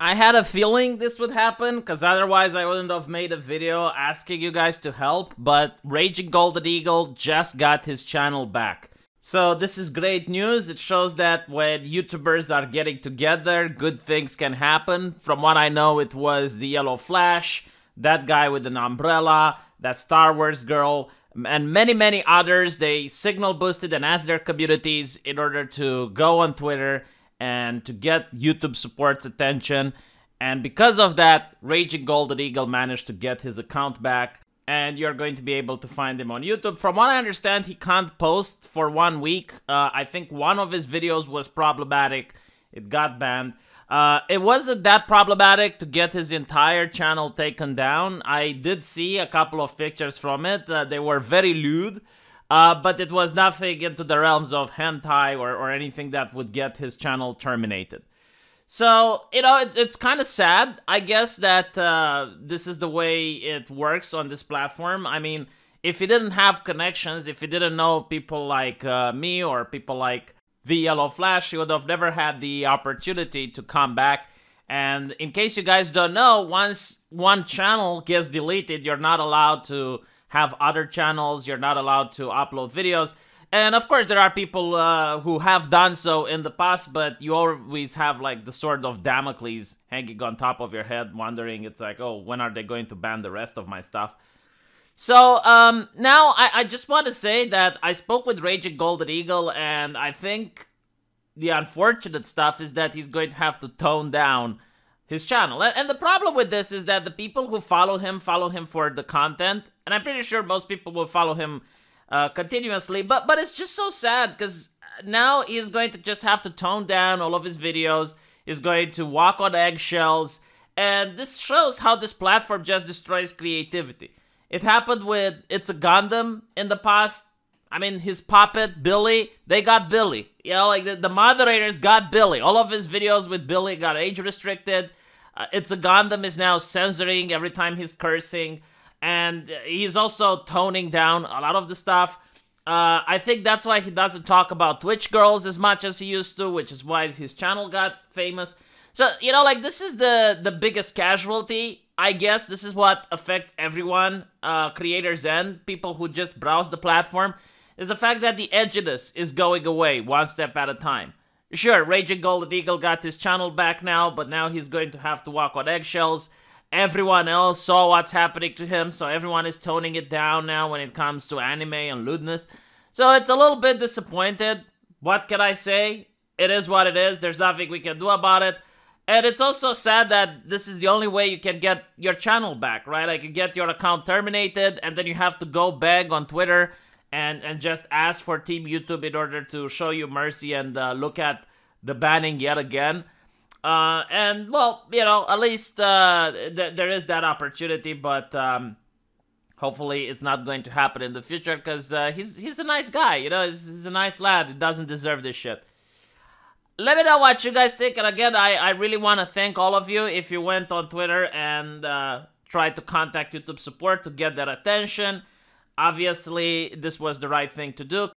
I had a feeling this would happen, because otherwise I wouldn't have made a video asking you guys to help, but Raging Golden Eagle just got his channel back. So this is great news, it shows that when YouTubers are getting together, good things can happen. From what I know, it was the Yellow Flash, that guy with an umbrella, that Star Wars girl, and many, many others. They signal boosted and asked their communities in order to go on Twitter and to get YouTube support's attention. And because of that, Raging Golden Eagle managed to get his account back. And you're going to be able to find him on YouTube. From what I understand, he can't post for one week. Uh, I think one of his videos was problematic. It got banned. Uh, it wasn't that problematic to get his entire channel taken down. I did see a couple of pictures from it. Uh, they were very lewd. Uh, but it was nothing into the realms of hentai or, or anything that would get his channel terminated. So, you know, it's, it's kind of sad, I guess, that uh, this is the way it works on this platform. I mean, if he didn't have connections, if he didn't know people like uh, me or people like the Yellow Flash, he would have never had the opportunity to come back. And in case you guys don't know, once one channel gets deleted, you're not allowed to have other channels, you're not allowed to upload videos. And of course, there are people uh, who have done so in the past, but you always have like the sword of Damocles hanging on top of your head, wondering, it's like, oh, when are they going to ban the rest of my stuff? So um, now I, I just want to say that I spoke with Raging Golden Eagle, and I think the unfortunate stuff is that he's going to have to tone down his channel. And, the problem with this is that the people who follow him follow him for the content, and I'm pretty sure most people will follow him uh, continuously. But but it's just so sad because uh, now he's going to just have to tone down all of his videos. He's going to walk on eggshells, and this shows how this platform just destroys creativity. It happened with It's a Gundam in the past. I mean, his puppet, Billy, they got Billy. You know, like the, the moderators got Billy. All of his videos with Billy got age restricted. Uh, it's a Gundam is now censoring every time he's cursing. And uh, he's also toning down a lot of the stuff. Uh, I think that's why he doesn't talk about Twitch girls as much as he used to, which is why his channel got famous. So, you know, like this is the, the biggest casualty I guess this is what affects everyone, uh, creators and people who just browse the platform is the fact that the edginess is going away one step at a time. Sure, Raging Golden Eagle got his channel back now, but now he's going to have to walk on eggshells. Everyone else saw what's happening to him, so everyone is toning it down now when it comes to anime and lewdness. So it's a little bit disappointed. What can I say? It is what it is. There's nothing we can do about it. And it's also sad that this is the only way you can get your channel back, right? Like you get your account terminated and then you have to go beg on Twitter and and just ask for Team YouTube in order to show you mercy and uh, look at the banning yet again. Uh, and well, you know, at least uh, th there is that opportunity, but um, hopefully it's not going to happen in the future because uh, he's he's a nice guy, you know, he's, he's a nice lad. He doesn't deserve this shit. Let me know what you guys think, and again, I, I really want to thank all of you if you went on Twitter and uh, tried to contact YouTube support to get their attention. Obviously, this was the right thing to do.